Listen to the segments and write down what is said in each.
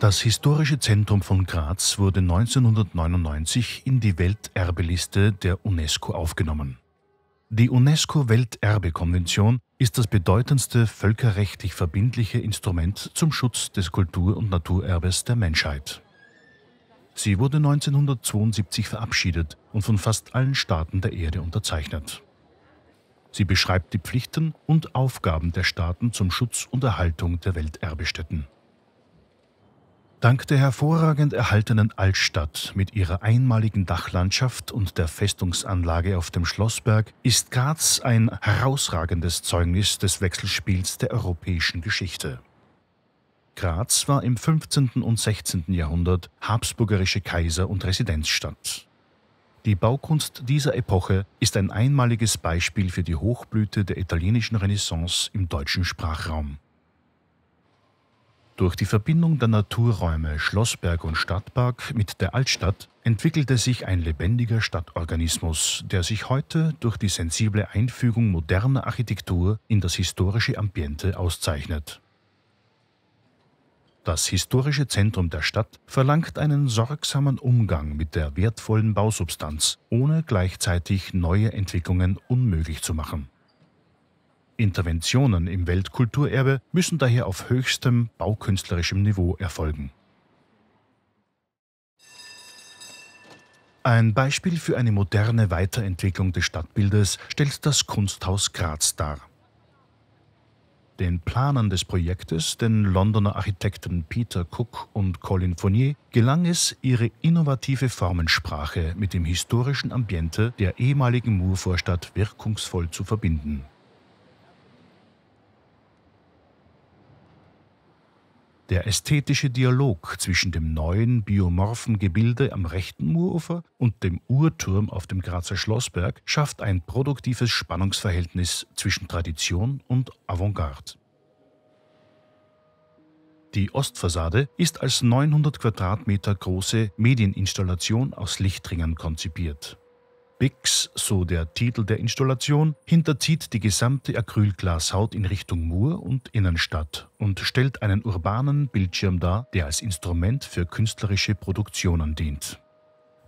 Das historische Zentrum von Graz wurde 1999 in die Welterbeliste der UNESCO aufgenommen. Die UNESCO-Welterbekonvention ist das bedeutendste völkerrechtlich verbindliche Instrument zum Schutz des Kultur- und Naturerbes der Menschheit. Sie wurde 1972 verabschiedet und von fast allen Staaten der Erde unterzeichnet. Sie beschreibt die Pflichten und Aufgaben der Staaten zum Schutz und Erhaltung der Welterbestätten. Dank der hervorragend erhaltenen Altstadt mit ihrer einmaligen Dachlandschaft und der Festungsanlage auf dem Schlossberg ist Graz ein herausragendes Zeugnis des Wechselspiels der europäischen Geschichte. Graz war im 15. und 16. Jahrhundert habsburgerische Kaiser- und Residenzstadt. Die Baukunst dieser Epoche ist ein einmaliges Beispiel für die Hochblüte der italienischen Renaissance im deutschen Sprachraum. Durch die Verbindung der Naturräume Schlossberg und Stadtpark mit der Altstadt entwickelte sich ein lebendiger Stadtorganismus, der sich heute durch die sensible Einfügung moderner Architektur in das historische Ambiente auszeichnet. Das historische Zentrum der Stadt verlangt einen sorgsamen Umgang mit der wertvollen Bausubstanz, ohne gleichzeitig neue Entwicklungen unmöglich zu machen. Interventionen im Weltkulturerbe müssen daher auf höchstem baukünstlerischem Niveau erfolgen. Ein Beispiel für eine moderne Weiterentwicklung des Stadtbildes stellt das Kunsthaus Graz dar. Den Planern des Projektes, den Londoner Architekten Peter Cook und Colin Fournier, gelang es, ihre innovative Formensprache mit dem historischen Ambiente der ehemaligen Murvorstadt wirkungsvoll zu verbinden. Der ästhetische Dialog zwischen dem neuen biomorphen Gebilde am rechten Murufer und dem Uhrturm auf dem Grazer Schlossberg schafft ein produktives Spannungsverhältnis zwischen Tradition und Avantgarde. Die Ostfassade ist als 900 Quadratmeter große Medieninstallation aus Lichtringern konzipiert. Bix, so der Titel der Installation, hinterzieht die gesamte Acrylglashaut in Richtung Mur und Innenstadt und stellt einen urbanen Bildschirm dar, der als Instrument für künstlerische Produktionen dient.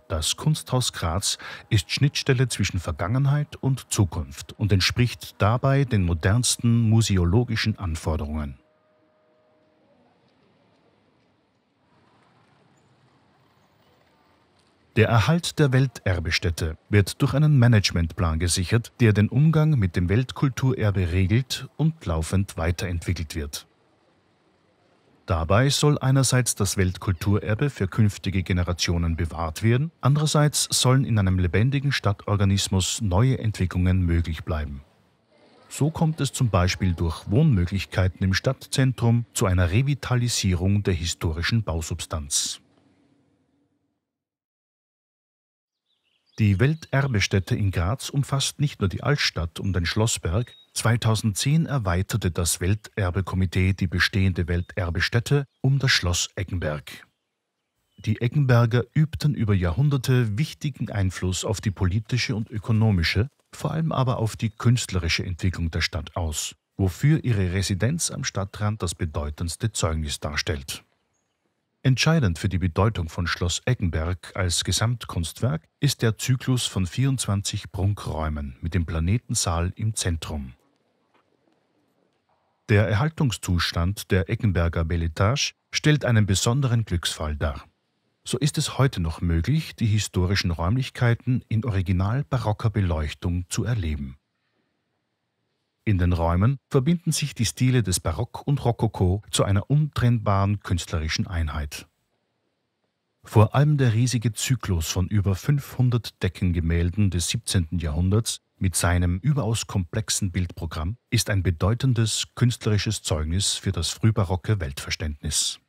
Das Kunsthaus Graz ist Schnittstelle zwischen Vergangenheit und Zukunft und entspricht dabei den modernsten museologischen Anforderungen. Der Erhalt der Welterbestätte wird durch einen Managementplan gesichert, der den Umgang mit dem Weltkulturerbe regelt und laufend weiterentwickelt wird. Dabei soll einerseits das Weltkulturerbe für künftige Generationen bewahrt werden, andererseits sollen in einem lebendigen Stadtorganismus neue Entwicklungen möglich bleiben. So kommt es zum Beispiel durch Wohnmöglichkeiten im Stadtzentrum zu einer Revitalisierung der historischen Bausubstanz. Die Welterbestätte in Graz umfasst nicht nur die Altstadt um den Schlossberg. 2010 erweiterte das Welterbekomitee die bestehende Welterbestätte um das Schloss Eggenberg. Die Eggenberger übten über Jahrhunderte wichtigen Einfluss auf die politische und ökonomische, vor allem aber auf die künstlerische Entwicklung der Stadt aus, wofür ihre Residenz am Stadtrand das bedeutendste Zeugnis darstellt. Entscheidend für die Bedeutung von Schloss Eggenberg als Gesamtkunstwerk ist der Zyklus von 24 Prunkräumen mit dem Planetensaal im Zentrum. Der Erhaltungszustand der Eggenberger Beletage stellt einen besonderen Glücksfall dar. So ist es heute noch möglich, die historischen Räumlichkeiten in original barocker Beleuchtung zu erleben. In den Räumen verbinden sich die Stile des Barock und Rokoko zu einer untrennbaren künstlerischen Einheit. Vor allem der riesige Zyklus von über 500 Deckengemälden des 17. Jahrhunderts mit seinem überaus komplexen Bildprogramm ist ein bedeutendes künstlerisches Zeugnis für das frühbarocke Weltverständnis.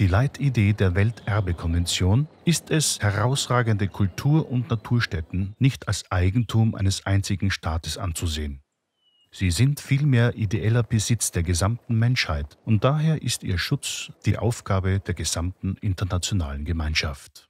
Die Leitidee der Welterbekonvention ist es, herausragende Kultur- und Naturstätten nicht als Eigentum eines einzigen Staates anzusehen. Sie sind vielmehr ideeller Besitz der gesamten Menschheit und daher ist ihr Schutz die Aufgabe der gesamten internationalen Gemeinschaft.